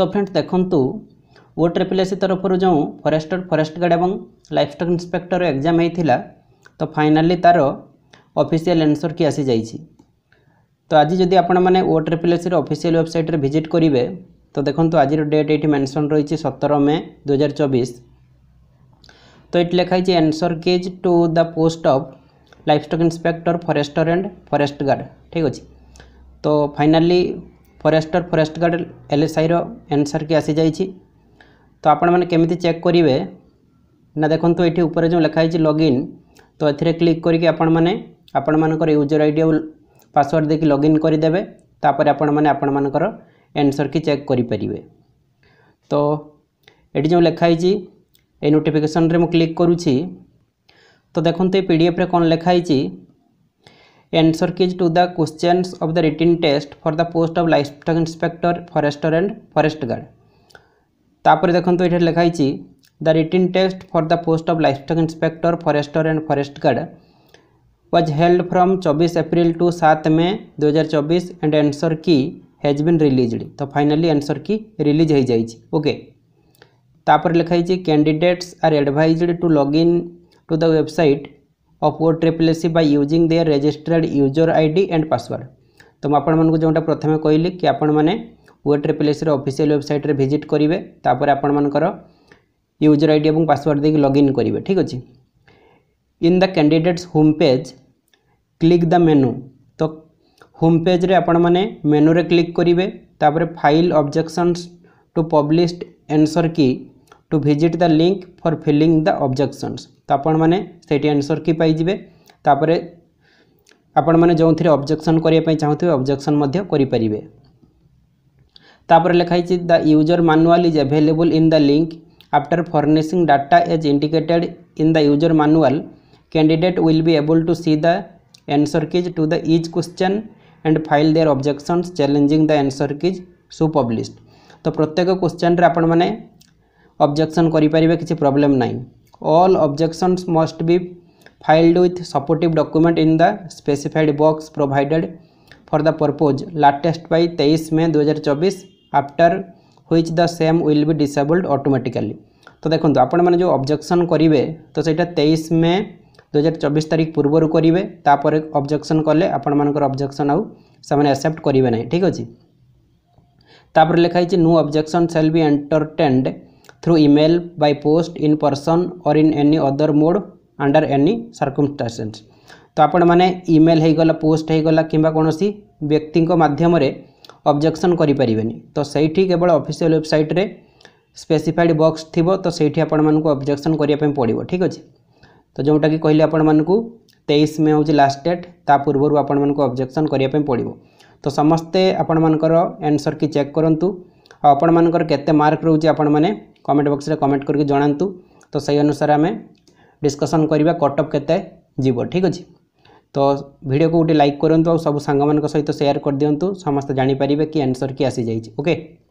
ତ ଫ୍ରେଣ୍ଡ ଦେଖନ୍ତୁ ଓ triple S ତରଫରୁ ଯେଉଁ ଫରେଷ୍ଟର ଫରେଷ୍ଟ ଗାର୍ଡ଼ ଏବଂ ଲାଇଫ୍ ଷ୍ଟକ୍ ଇନ୍ସପେକ୍ଟର ଏକ୍ଜାମ୍ ହେଇଥିଲା ତ ଫାଇନାଲି ତା'ର ଅଫିସିଆଲ ଆନ୍ସର୍ କି ଆସିଯାଇଛି ତ ଆଜି ଯଦି ଆପଣମାନେ ଓ ଟ୍ରିପଲ୍ ଏସ୍ର ଅଫିସିଆଲ୍ ୱେବସାଇଟ୍ରେ ଭିଜିଟ୍ କରିବେ ତ ଦେଖନ୍ତୁ ଆଜିର ଡେଟ୍ ଏଇଠି ମେନ୍ସନ୍ ରହିଛି ସତର ମେ ଦୁଇହଜାର ଚବିଶ ତ ଏଇଠି ଲେଖା ହେଇଛି answer keys to the post of livestock inspector forester and forest guard ଠିକ୍ ଅଛି ତ ଫାଇନାଲି ফরেস্টর ফরেস্ট গার্ড এলএসআইর আনসর কি আসিযাই তো আপনার কেমি চেক করবে না দেখুন এটি উপরে যে লেখা হয়েছে লগ ইন তো এর ক্লিক করি আপন মানে আপনার ইউজর আইডি ও পাসওয়ার্ড দেখি লগ ইন করেদেবে তাপরে আপনার আপনার আনসর কি চেক করে পারে তো এটি যে লেখা হয়েছে এই নোটিফিকেসনরে মু ক্লিক করুছি তো দেখুন এই পিডিএফ রে কোণ লেখা হয়েছে answer keys to the question of the written test for the post of livestock inspector forester and forest guard तापर देखो ये लिखाई the written test for the post of livestock inspector forester and forest guard was held from चौबीस April to सात May दुई हजार चौबीस and answer key has been release तो फाइनाली एनसर की रिलीज हो जाए ओके तापर लिखाई candidates are advised to login to the website of O triple S by using their registered user ID and password तो मुझे जो प्रथम कहली कि आपण मैंने ओ ट्रिपल एस रफिसील वेबसाइट भिजिट करेंगे तापर आपण मर यूजर आई डी और पासवर्ड देखिए लगइन करेंगे ठीक अच्छे in the candidates home page click the menu तो होम पेज रे आपण मैंने मेनुरे क्लिक करेंगे तापर file objections to published answer key to visit the link for filling the objections तो आपठी आनसर की पाइबे आपण मैंने जो थी अब्जेक्शन करने चाहूबे अब्जेक्शन करेंपर लिखाई the user manual is available in the link after furnishing data is indicated in the user manual candidate will be able to see the answer keys to the is question and file their objection challenging the answer keys सुपब्लीश्ड तो प्रत्येक question आपण मैंने objection करें किसी problem नाई all objections must be filed with supportive document in the specified box provided for the purpose latest by तेईस May 2024 हज़ार after which the same will be disabled automatically तो देखो आपण मैंने जो ऑब्जेक्शन करेंगे तो सहीटा तेईस मे दुई हजार चबीस तारीख पूर्व करेंगे तापर ऑब्जेक्शन कले आपण मर ऑब्जेक्शन आने एक्सेप्ट करेंगे ना ठीक अच्छे तापर लिखाई नू objection shall be entertained through email by post in person और in any other mode under any circumstances तो आपण माने ईमेल हो गला पोस्ट हो गला किंबा कोनोसी व्यक्ति मध्यम अब्जेक्शन रे तो सही केवल ऑफिशियल वेबसाइट रे स्पेसिफाइड बॉक्स थिबो तो सही आपण मानको ऑब्जेक्शन करिया पय ठीक अच्छे तो जोटा कि कहले आपण मानको 23 मे होजे लास्ट डेट ता पूर्वरु आपण मानको ऑब्जेक्शन करिया तो समस्ते आपण मानकर की चेक करंतु आपण मानकर मार्क रहू जे आपण माने कमेंट बक्स में कमेंट करके जनातु तो सही अनुसार आम डिस्कसन करवा कटअप के ठीक अच्छे तो भिडियो को गोटे लाइक करूँ सब सांग सहित सेयार कर दिंतु समस्त जापर कि आंसर किए आसी जाके ओके